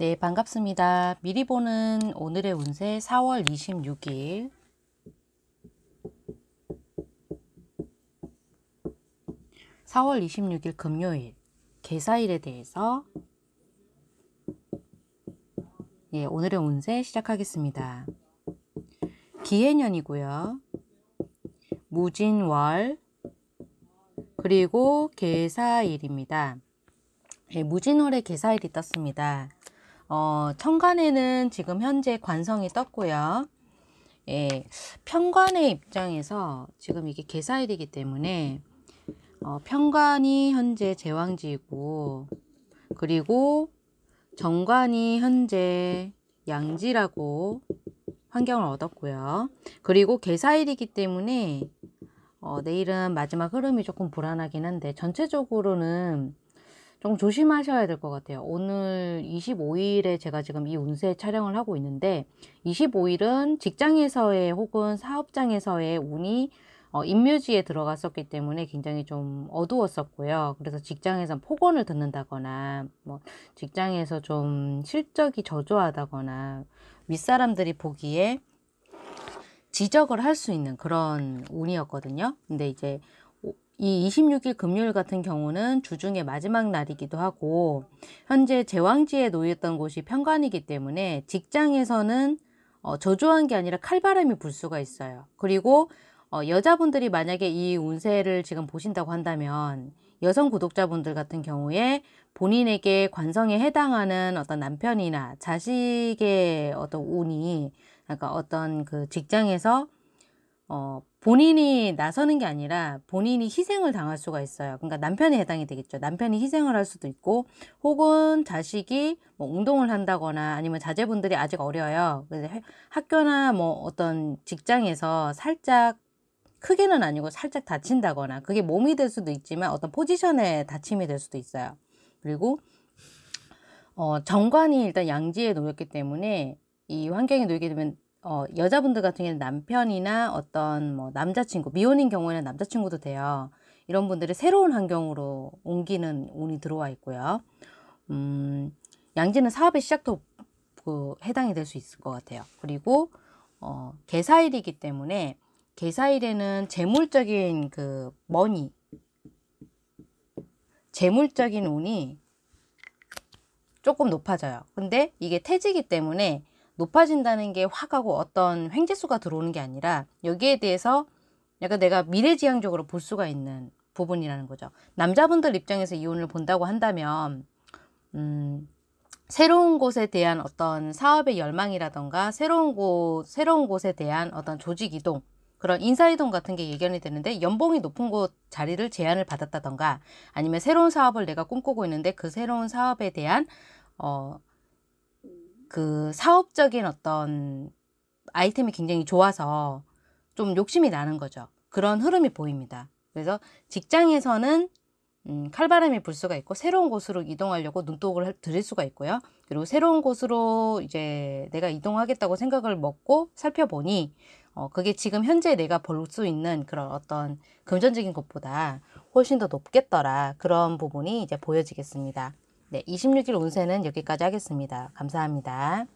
네, 반갑습니다. 미리 보는 오늘의 운세 4월 26일 4월2 6일 금요일 개사일에 대해서 예, 오늘의 운세 시작하겠습니다. 기해년이고요. 무진월 그리고 개사일입니다. 예, 무진월에 개사일이 떴습니다. 어, 천간에는 지금 현재 관성이 떴고요. 예, 편관의 입장에서 지금 이게 개사일이기 때문에 어, 편관이 현재 제왕지이고 그리고 정관이 현재 양지라고 환경을 얻었고요. 그리고 개사일이기 때문에 어, 내일은 마지막 흐름이 조금 불안하긴 한데 전체적으로는 좀 조심하셔야 될 것 같아요. 오늘 25일에 제가 지금 이 운세 촬영을 하고 있는데 25일은 직장에서의 혹은 사업장에서의 운이 어, 임묘지에 들어갔었기 때문에 굉장히 좀 어두웠었고요. 그래서 직장에서 폭언을 듣는다거나, 뭐, 직장에서 좀 실적이 저조하다거나, 윗사람들이 보기에 지적을 할 수 있는 그런 운이었거든요. 근데 이제 이 26일 금요일 같은 경우는 주중의 마지막 날이기도 하고 현재 제왕지에 놓였던 곳이 편관이기 때문에 직장에서는 어, 저조한 게 아니라 칼바람이 불 수가 있어요. 그리고 어, 여자분들이 만약에 이 운세를 지금 보신다고 한다면 여성 구독자분들 같은 경우에 본인에게 관성에 해당하는 어떤 남편이나 자식의 어떤 운이 그러니까 어떤 그 직장에서 어, 본인이 나서는 게 아니라 본인이 희생을 당할 수가 있어요. 그러니까 남편에 해당이 되겠죠. 남편이 희생을 할 수도 있고, 혹은 자식이 뭐 운동을 한다거나 아니면 자제분들이 아직 어려요. 그래서 학교나 뭐 어떤 직장에서 살짝 크게는 아니고 살짝 다친다거나 그게 몸이 될 수도 있지만 어떤 포지션에 다침이 될 수도 있어요. 그리고 어, 정관이 일단 양지에 놓였기 때문에 이 환경에 놓이게 되면 어, 여자분들 같은 경우에는 남편이나 어떤 뭐 남자친구, 미혼인 경우에는 남자친구도 돼요. 이런 분들이 새로운 환경으로 옮기는 운이 들어와 있고요. 음, 양지는 사업의 시작도 그 해당이 될 수 있을 것 같아요. 그리고 어, 개사일이기 때문에 개사일에는 재물적인 그 머니, 재물적인 운이 조금 높아져요. 근데 이게 태지기 때문에 높아진다는 게 확하고 어떤 횡재수가 들어오는 게 아니라 여기에 대해서 약간 내가 미래지향적으로 볼 수가 있는 부분이라는 거죠. 남자분들 입장에서 이혼을 본다고 한다면 음, 새로운 곳에 대한 어떤 사업의 열망이라던가 새로운 곳 새로운 곳에 대한 어떤 조직 이동 그런 인사 이동 같은 게 예견이 되는데 연봉이 높은 곳 자리를 제안을 받았다던가 아니면 새로운 사업을 내가 꿈꾸고 있는데 그 새로운 사업에 대한 어, 그 사업적인 어떤 아이템이 굉장히 좋아서 좀 욕심이 나는 거죠. 그런 흐름이 보입니다. 그래서 직장에서는 음, 칼바람이 불 수가 있고 새로운 곳으로 이동하려고 눈독을 들일 수가 있고요. 그리고 새로운 곳으로 이제 내가 이동하겠다고 생각을 먹고 살펴보니 어, 그게 지금 현재 내가 볼 수 있는 그런 어떤 금전적인 것보다 훨씬 더 높겠더라 그런 부분이 이제 보여지겠습니다. 네, 26일 운세는 여기까지 하겠습니다. 감사합니다.